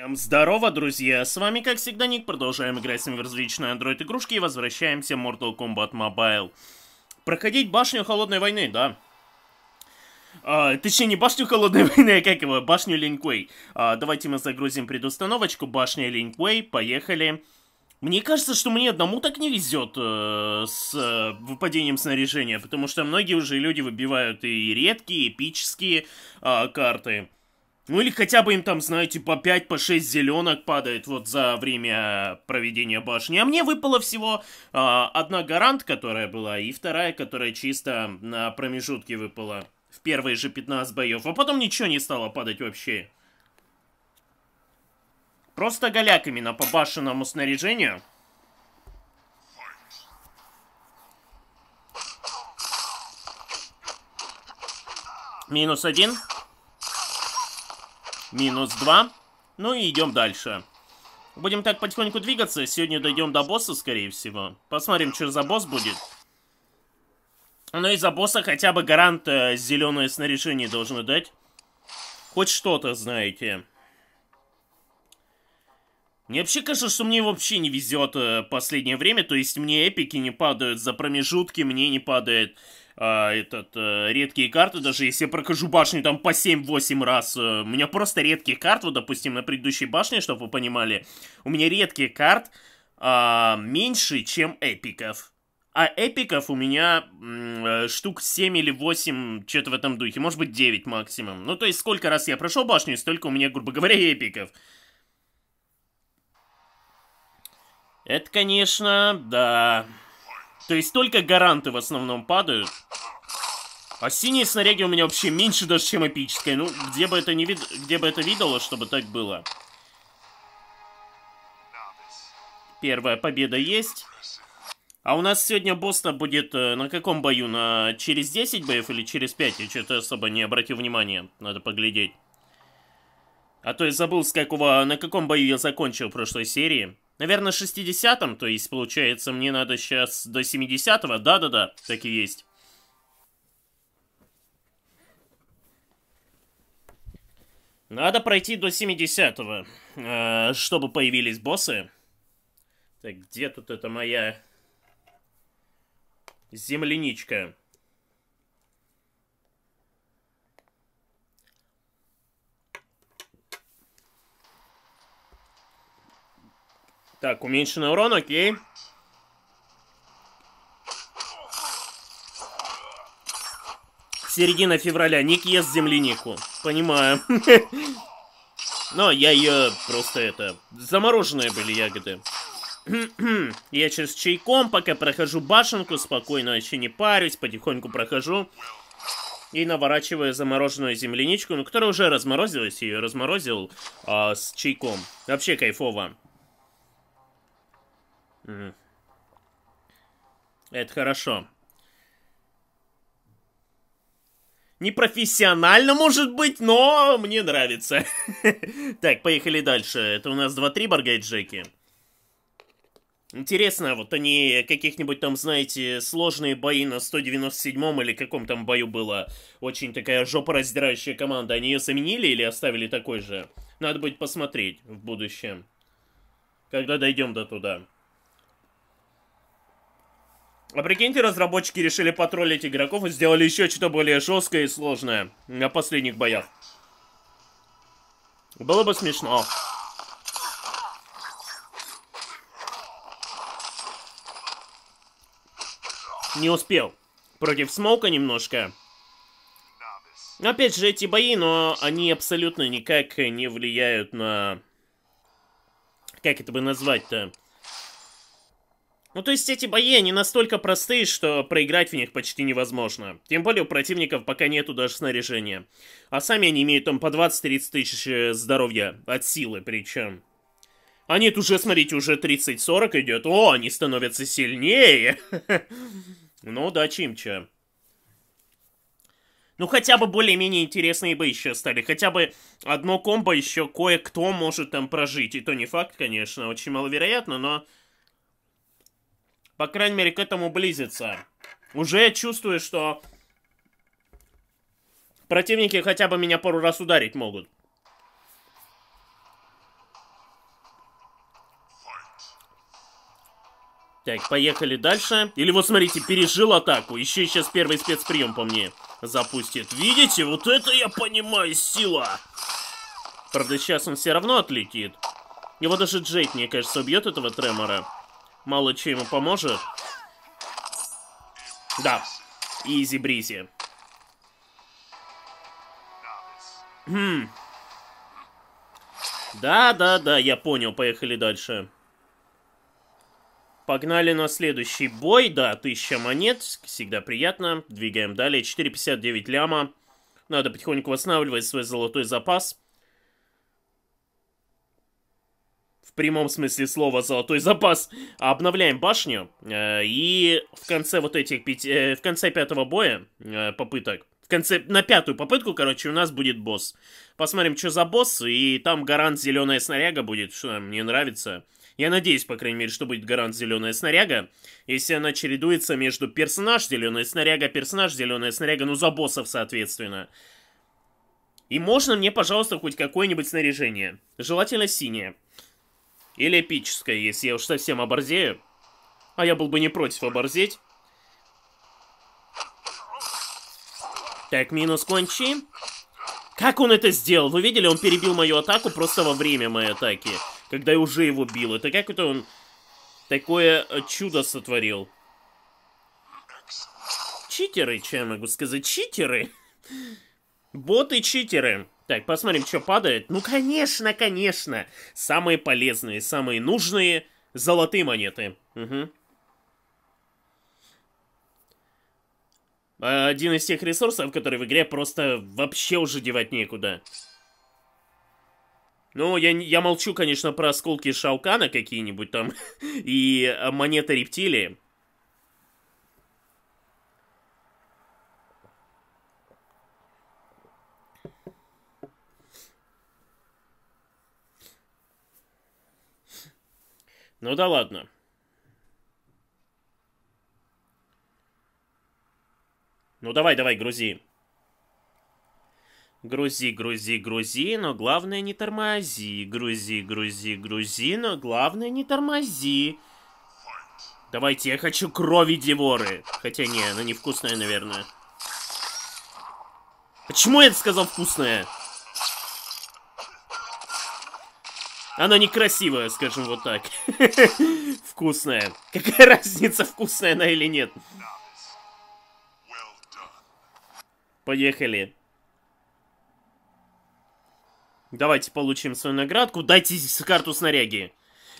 Всем здорово, друзья! С вами, как всегда, Ник. Продолжаем играть с ним в различные Android игрушки и возвращаемся в Mortal Kombat Mobile. Проходить башню Холодной войны, да. А, точнее, не башню Холодной войны, а как его, башню Линквей. А, давайте мы загрузим предустановочку, башня Линквей, поехали. Мне кажется, что мне одному так не везет э, с э, выпадением снаряжения, потому что многие уже люди выбивают и редкие, эпические э, карты. Ну или хотя бы им там, знаете, по 5, по 6 зеленок падает вот за время проведения башни. А мне выпало всего э, одна гарант, которая была, и вторая, которая чисто на промежутке выпала в первые же 15 боев. А потом ничего не стало падать вообще. Просто голяками на по башенному снаряжению. Минус один. Минус 2. Ну и идем дальше. Будем так потихоньку двигаться. Сегодня дойдем до босса, скорее всего. Посмотрим, что за босс будет. Но ну и за босса хотя бы гарант э, зеленое снаряжение должны дать. Хоть что-то, знаете. Мне вообще кажется, что мне вообще не везет э, последнее время, то есть мне эпики не падают за промежутки, мне не падает э, этот, э, редкие карты, даже если я прокажу башню там по 7-8 раз, э, у меня просто редкие карты, вот допустим на предыдущей башне, чтобы вы понимали, у меня редкие карт э, меньше, чем эпиков. А эпиков у меня э, штук 7 или 8, что-то в этом духе, может быть 9 максимум. Ну то есть сколько раз я прошел башню, столько у меня, грубо говоря, эпиков. Это, конечно, да. То есть только гаранты в основном падают. А синие снаряги у меня вообще меньше даже, чем эпической. Ну, где бы это, не вид... где бы это видело, чтобы так было. Первая победа есть. А у нас сегодня босса будет э, на каком бою? На через 10 боев или через 5? Я что-то особо не обратил внимания. Надо поглядеть. А то я забыл, с какого... на каком бою я закончил в прошлой серии. Наверное, 60-м, то есть, получается, мне надо сейчас до 70-го. Да-да-да, так и есть. Надо пройти до 70-го, э, чтобы появились боссы. Так, где тут эта моя земляничка? Так, уменьшенный урон, окей. Середина февраля. Ник ест землянику. Понимаю. Но я ее просто это... Замороженные были ягоды. Я сейчас чайком, пока прохожу башенку, спокойно вообще не парюсь, потихоньку прохожу. И наворачиваю замороженную земляничку, ну, которая уже разморозилась, ее разморозил а, с чайком. Вообще кайфово. Это хорошо. Непрофессионально, может быть, но мне нравится. Так, поехали дальше. Это у нас 2-3 баргайджеки. Интересно, а вот они каких-нибудь там, знаете, сложные бои на 197-м или каком там бою было. Очень такая жопораздирающая команда. Они ее заменили или оставили такой же? Надо будет посмотреть в будущем. Когда дойдем до туда. А прикиньте, разработчики решили потроллить игроков и сделали еще что-то более жесткое и сложное на последних боях. Было бы смешно. Не успел. Против Смоука немножко. Опять же, эти бои, но они абсолютно никак не влияют на... Как это бы назвать-то? Ну, то есть эти бои, они настолько простые, что проиграть в них почти невозможно. Тем более у противников пока нету даже снаряжения. А сами они имеют там по 20-30 тысяч э, здоровья. От силы причем. А нет, уже, смотрите, уже 30-40 идет. О, они становятся сильнее. Ну да, Чимча. Ну, хотя бы более-менее интересные бы еще стали. Хотя бы одно комбо еще кое-кто может там прожить. И то не факт, конечно, очень маловероятно, но по крайней мере, к этому близится. Уже чувствую, что противники хотя бы меня пару раз ударить могут. Так, поехали дальше. Или вот смотрите, пережил атаку. Еще сейчас первый спецприем по мне запустит. Видите, вот это я понимаю сила. Правда, сейчас он все равно отлетит. Его даже Джейд, мне кажется, убьет этого тремора. Мало чем ему поможет. Да. Изи-бризи. Да-да-да, хм. я понял. Поехали дальше. Погнали на следующий бой. Да, 1000 монет. Всегда приятно. Двигаем далее. 4,59 ляма. Надо потихоньку восстанавливать свой золотой запас. прямом смысле слова золотой запас, обновляем башню, э, и в конце вот этих пяти, э, в конце пятого боя, э, попыток, в конце, на пятую попытку, короче, у нас будет босс. Посмотрим, что за босс, и там гарант зеленая снаряга будет, что мне нравится. Я надеюсь, по крайней мере, что будет гарант зеленая снаряга, если она чередуется между персонаж зеленая снаряга, персонаж зеленая снаряга, ну за боссов, соответственно. И можно мне, пожалуйста, хоть какое-нибудь снаряжение. Желательно синее. Или эпическое, если я уж совсем оборзею. А я был бы не против оборзеть. Так, минус кончи. Как он это сделал? Вы видели, он перебил мою атаку просто во время моей атаки. Когда я уже его бил. Это как это он такое э, чудо сотворил? Читеры, что я могу сказать? Читеры? Боты-читеры. Так, посмотрим, что падает. Ну, конечно, конечно. Самые полезные, самые нужные золотые монеты. Угу. Один из тех ресурсов, который в игре просто вообще уже девать некуда. Ну, я, я молчу, конечно, про осколки Шаукана какие-нибудь там и а, монеты рептилии. Ну да ладно. Ну давай, давай, грузи. Грузи, грузи, грузи, но главное не тормози. Грузи, грузи, грузи, но главное не тормози. Давайте, я хочу крови Деворы. Хотя не, она невкусная, наверное. Почему я это сказал вкусная? Она некрасивая, скажем вот так. Вкусная. Какая разница, вкусная она или нет. Поехали. Давайте получим свою наградку. Дайте карту снаряги.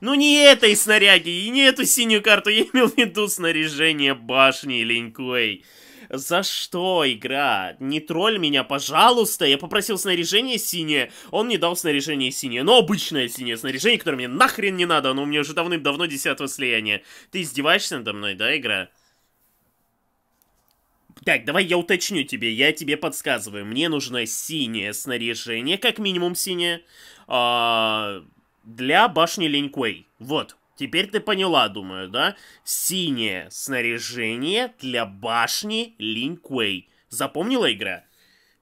Ну не этой снаряги, и не эту синюю карту. Я имел в виду снаряжение башни Линквей. За что игра? Не тролль меня, пожалуйста. Я попросил снаряжение синее. Он не дал снаряжение синее. Но ну, обычное синее снаряжение, которое мне нахрен не надо. Оно у меня уже давным-давно десятого слияния. Ты издеваешься надо мной, да, игра? Так, давай я уточню тебе, я тебе подсказываю. Мне нужно синее снаряжение, как минимум синее, э для башни Линьквей. Вот. Теперь ты поняла, думаю, да? Синее снаряжение для башни Линквей. Запомнила игра?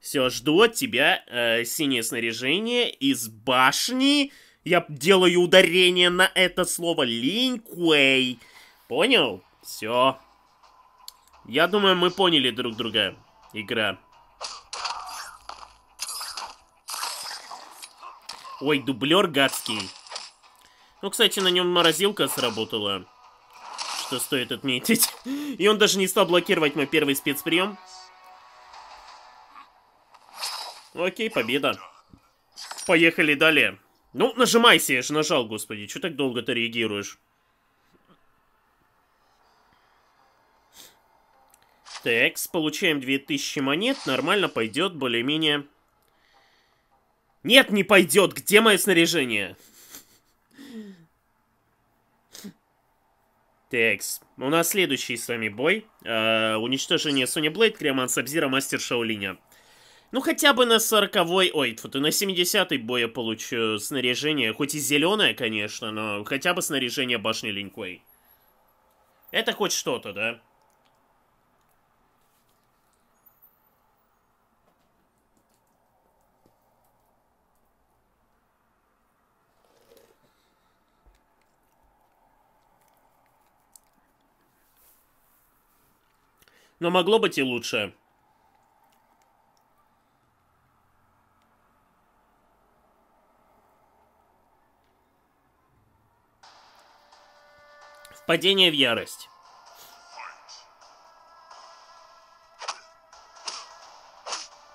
Все, жду от тебя э, синее снаряжение из башни. Я делаю ударение на это слово Линквей. Понял? Все. Я думаю, мы поняли друг друга. Игра. Ой, дублер гадский. Ну, кстати, на нем морозилка сработала. Что стоит отметить. И он даже не стал блокировать мой первый спецприем. Окей, победа. Поехали далее. Ну, нажимайся, я же нажал, господи. Че так долго ты реагируешь? Текс, получаем 2000 монет, нормально пойдет, более-менее. Нет, не пойдет, где мое снаряжение? TX. У нас следующий с вами бой. Э, уничтожение Sony Blade, Креман Сабзира, Мастер Шаолиня. Ну, хотя бы на 40-й, ой, тьфу, на 70-й бой я получу снаряжение. Хоть и зеленое, конечно, но хотя бы снаряжение башни Линькой. Это хоть что-то, да? но могло быть и лучше. Впадение в ярость.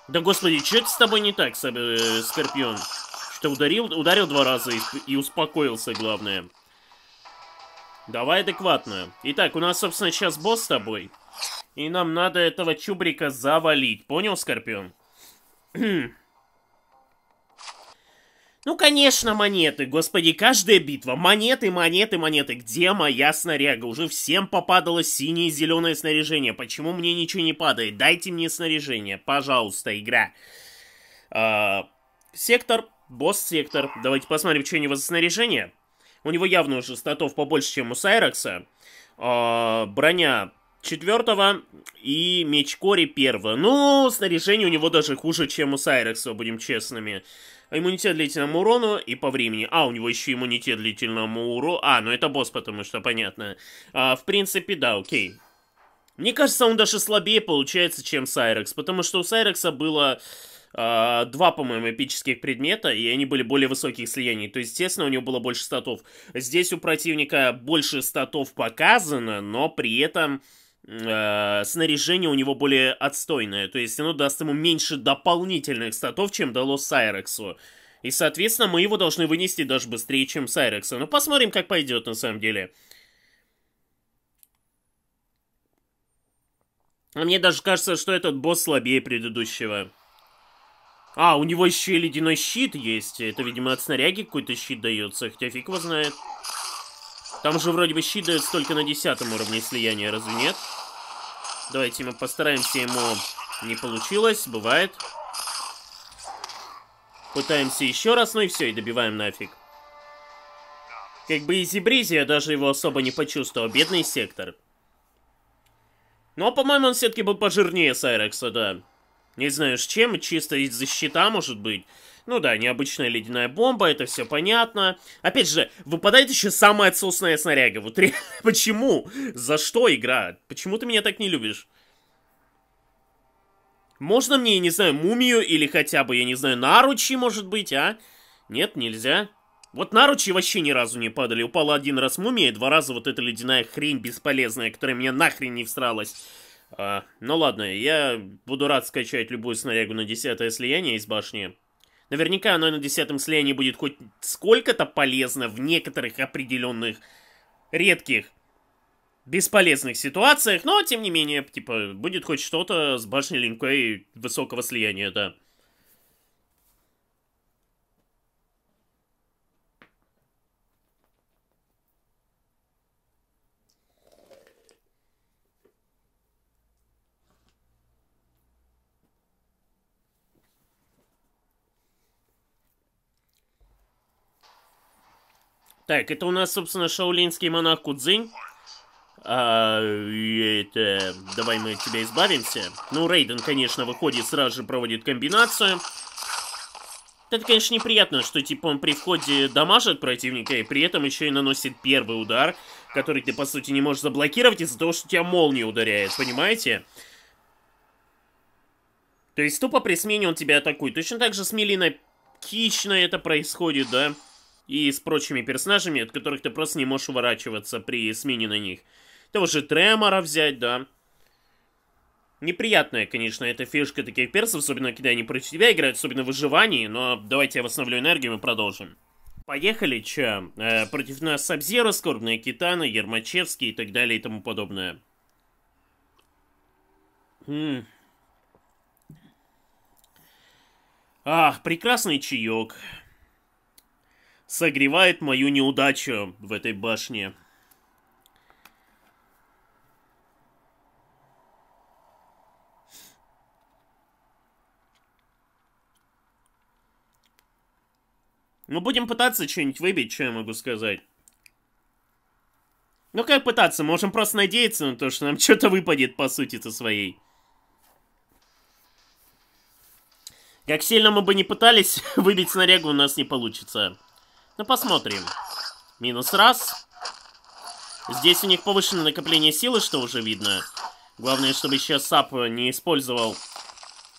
Да господи, что это с тобой не так, э, Скорпион? Что ударил, ударил два раза и, и успокоился, главное. Давай адекватно. Итак, у нас, собственно, сейчас босс с тобой. И нам надо этого чубрика завалить. Понял, Скорпион? Ну, конечно, монеты. Господи, каждая битва. Монеты, монеты, монеты. Где моя снаряга? Уже всем попадало синее и зеленое снаряжение. Почему мне ничего не падает? Дайте мне снаряжение. Пожалуйста, игра. А, сектор. Босс-сектор. Давайте посмотрим, что у него за снаряжение. У него явно уже статов побольше, чем у Сайрекса. А, броня четвертого и меч Кори первого. Ну, снаряжение у него даже хуже, чем у Сайрекса, будем честными. Иммунитет длительному урону и по времени. А, у него еще иммунитет длительному урону. А, ну это босс, потому что понятно. А, в принципе, да, окей. Мне кажется, он даже слабее получается, чем Сайрекс, потому что у Сайрекса было э, два, по-моему, эпических предмета, и они были более высоких слияний. То есть, естественно, у него было больше статов. Здесь у противника больше статов показано, но при этом Э, снаряжение у него более отстойное. То есть оно даст ему меньше дополнительных статов, чем дало Сайрексу. И, соответственно, мы его должны вынести даже быстрее, чем Сайрекса. Ну, посмотрим, как пойдет на самом деле. А мне даже кажется, что этот босс слабее предыдущего. А, у него еще и ледяной щит есть. Это, видимо, от снаряги какой-то щит дается, хотя фиг его знает. Там же вроде бы щит дается только на десятом уровне слияния, разве нет? Давайте мы постараемся ему... Не получилось, бывает. Пытаемся еще раз, ну и все, и добиваем нафиг. Как бы изи-бризи, я даже его особо не почувствовал. Бедный сектор. Но, ну, а, по-моему, он все-таки был пожирнее Сайрекса, да. Не знаю с чем, чисто из-за щита, может быть. Ну да, необычная ледяная бомба, это все понятно. Опять же, выпадает еще самая отсутственная снаряга. Вот реально, почему? За что игра? Почему ты меня так не любишь? Можно мне, я не знаю, мумию или хотя бы, я не знаю, наручи, может быть, а? Нет, нельзя. Вот наручи вообще ни разу не падали. Упала один раз мумия, и два раза вот эта ледяная хрень бесполезная, которая мне нахрен не всралась. А, ну ладно, я буду рад скачать любую снарягу на десятое слияние из башни. Наверняка оно на десятом слиянии будет хоть сколько-то полезно в некоторых определенных редких бесполезных ситуациях, но, тем не менее, типа, будет хоть что-то с башней Линквей высокого слияния, да. Так, это у нас, собственно, шаулинский монах Кудзинь. А, это... Давай мы от тебя избавимся. Ну, Рейден, конечно, выходит, сразу же проводит комбинацию. Это, конечно, неприятно, что, типа, он при входе дамажит противника, и при этом еще и наносит первый удар, который ты, по сути, не можешь заблокировать из-за того, что тебя молния ударяет, понимаете? То есть, тупо при смене он тебя атакует. Точно так же с Мелиной Кично это происходит, да? Да и с прочими персонажами, от которых ты просто не можешь уворачиваться при смене на них. Того же Тремора взять, да. Неприятная, конечно, эта фишка таких персов, особенно когда они против тебя играют, особенно в выживании, но давайте я восстановлю энергию и продолжим. Поехали, че? Э, против нас Сабзера, Скорбная Китана, Ермачевский и так далее и тому подобное. Хм. Ах, прекрасный чаек согревает мою неудачу в этой башне. Ну, будем пытаться что-нибудь выбить, что я могу сказать. Ну, как пытаться? Можем просто надеяться на то, что нам что-то выпадет, по сути-то своей. Как сильно мы бы не пытались, выбить снарягу у нас не получится. Ну, посмотрим. Минус раз. Здесь у них повышенное накопление силы, что уже видно. Главное, чтобы еще САП не использовал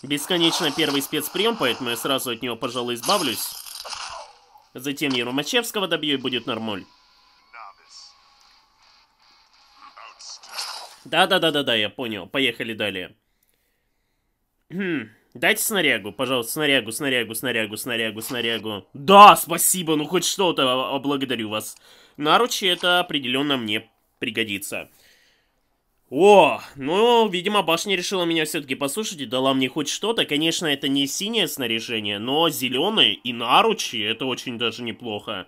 бесконечно первый спецприем, поэтому я сразу от него, пожалуй, избавлюсь. Затем я Ромачевского добью, и будет нормуль. Да-да-да-да-да, я понял. Поехали далее. Хм. Дайте снарягу, пожалуйста, снарягу, снарягу, снарягу, снарягу, снарягу. Да, спасибо, ну хоть что-то, а, а, благодарю вас. Наручи это определенно мне пригодится. О, ну, видимо, башня решила меня все-таки послушать и дала мне хоть что-то. Конечно, это не синее снаряжение, но зеленые и наручи, это очень даже неплохо.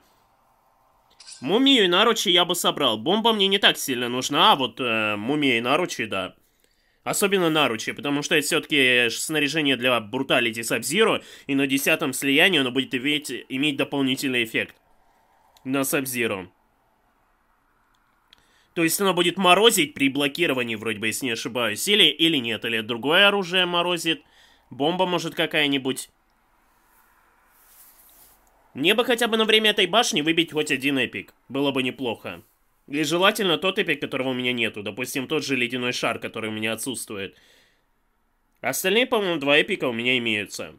Мумию и наручи я бы собрал. Бомба мне не так сильно нужна, а вот э, мумия и наручи, да. Особенно наручи, потому что это все-таки снаряжение для бруталити Сабзиру, и на десятом слиянии оно будет иметь, иметь дополнительный эффект на Сабзиру. То есть оно будет морозить при блокировании, вроде бы, если не ошибаюсь, или, или нет, или другое оружие морозит, бомба может какая-нибудь... Мне бы хотя бы на время этой башни выбить хоть один эпик. Было бы неплохо. Или желательно тот эпик, которого у меня нету. Допустим, тот же ледяной шар, который у меня отсутствует. Остальные, по-моему, два эпика у меня имеются.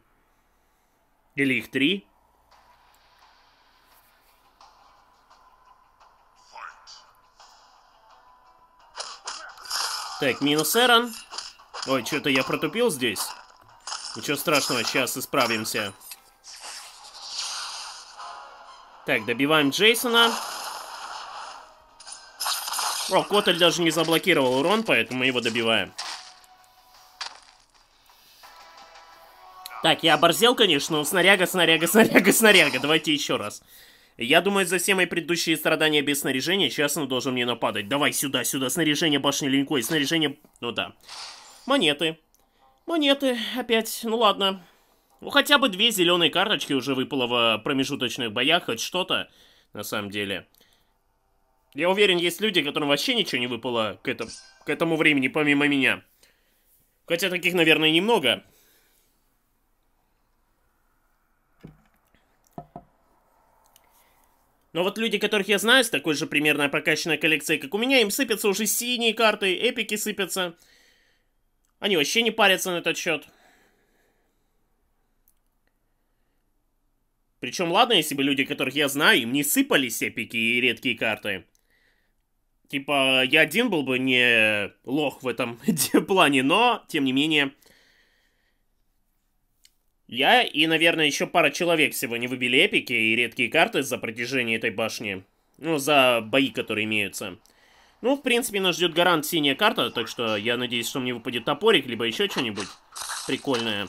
Или их три. Так, минус Эрон. Ой, что-то я протупил здесь. Ничего страшного, сейчас исправимся. Так, добиваем Джейсона. Джейсона. О, Котель даже не заблокировал урон, поэтому мы его добиваем. Так, я оборзел, конечно, но снаряга, снаряга, снаряга, снаряга. Давайте еще раз. Я думаю, за все мои предыдущие страдания без снаряжения, сейчас он должен мне нападать. Давай сюда, сюда, снаряжение башни линькой, снаряжение... Ну да. Монеты. Монеты, опять, ну ладно. Ну хотя бы две зеленые карточки уже выпало в промежуточных боях, хоть что-то, на самом деле. Я уверен, есть люди, которым вообще ничего не выпало к, это, к этому времени, помимо меня. Хотя таких, наверное, немного. Но вот люди, которых я знаю, с такой же примерно прокачанной коллекцией, как у меня, им сыпятся уже синие карты, эпики сыпятся. Они вообще не парятся на этот счет. Причем, ладно, если бы люди, которых я знаю, им не сыпались эпики и редкие карты. Типа, я один был бы не лох в этом плане, но, тем не менее, я и, наверное, еще пара человек сегодня выбили эпики и редкие карты за протяжение этой башни. Ну, за бои, которые имеются. Ну, в принципе, нас ждет гарант синяя карта, так что я надеюсь, что мне выпадет топорик, либо еще что-нибудь прикольное.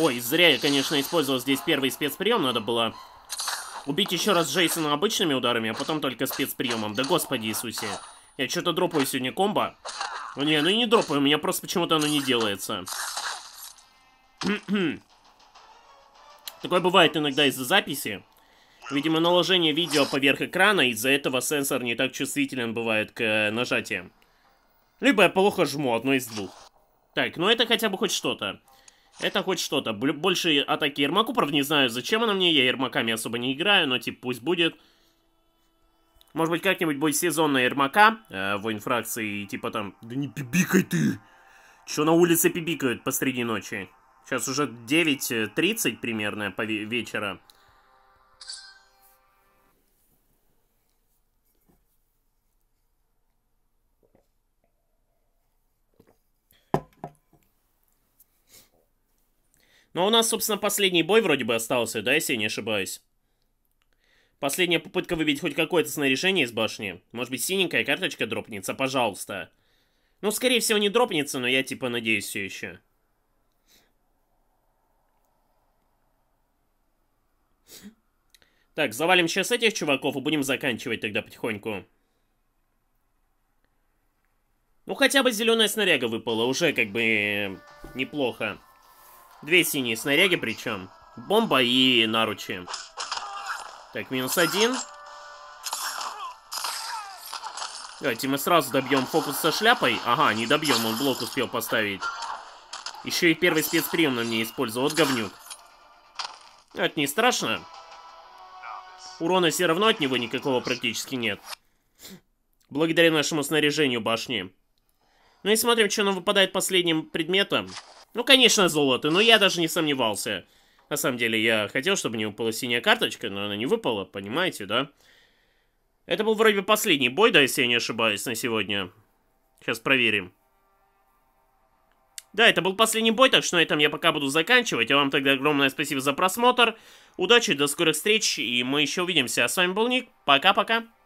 Ой, зря я, конечно, использовал здесь первый спецприем, надо было убить еще раз Джейсона обычными ударами, а потом только спецприемом. Да господи Иисусе. Я что-то дропаю сегодня комбо. не, ну и не дропаю, у меня просто почему-то оно не делается. Такое бывает иногда из-за записи. Видимо, наложение видео поверх экрана, из-за этого сенсор не так чувствителен бывает к э, нажатиям. Либо я плохо жму, одно из двух. Так, ну это хотя бы хоть что-то. Это хоть что-то. Больше атаки Ермаку, правда, не знаю, зачем она мне. Я Ермаками особо не играю, но, типа, пусть будет. Может быть, как-нибудь будет сезон на Ермака э, в инфракции, и типа там... Да не пибикай ты! Чё на улице пибикают посреди ночи? Сейчас уже 9.30 э, примерно по вечера. Но ну, а у нас, собственно, последний бой вроде бы остался, да, если я не ошибаюсь? Последняя попытка выбить хоть какое-то снаряжение из башни. Может быть, синенькая карточка дропнется? Пожалуйста. Ну, скорее всего, не дропнется, но я типа надеюсь все еще. Так, завалим сейчас этих чуваков и будем заканчивать тогда потихоньку. Ну, хотя бы зеленая снаряга выпала, уже как бы э, неплохо. Две синие снаряги причем. Бомба и наручи. Так, минус один. Давайте мы сразу добьем фокус со шляпой. Ага, не добьем, он блок успел поставить. Еще и первый спецприем на мне использовал, вот говнюк. Ну, это не страшно. Урона все равно от него никакого практически нет. Благодаря нашему снаряжению башни. Ну и смотрим, что нам выпадает последним предметом. Ну, конечно, золото, но я даже не сомневался. На самом деле, я хотел, чтобы не выпала синяя карточка, но она не выпала, понимаете, да? Это был вроде бы последний бой, да, если я не ошибаюсь, на сегодня. Сейчас проверим. Да, это был последний бой, так что на этом я пока буду заканчивать. А вам тогда огромное спасибо за просмотр. Удачи, до скорых встреч, и мы еще увидимся. А с вами был Ник. Пока-пока.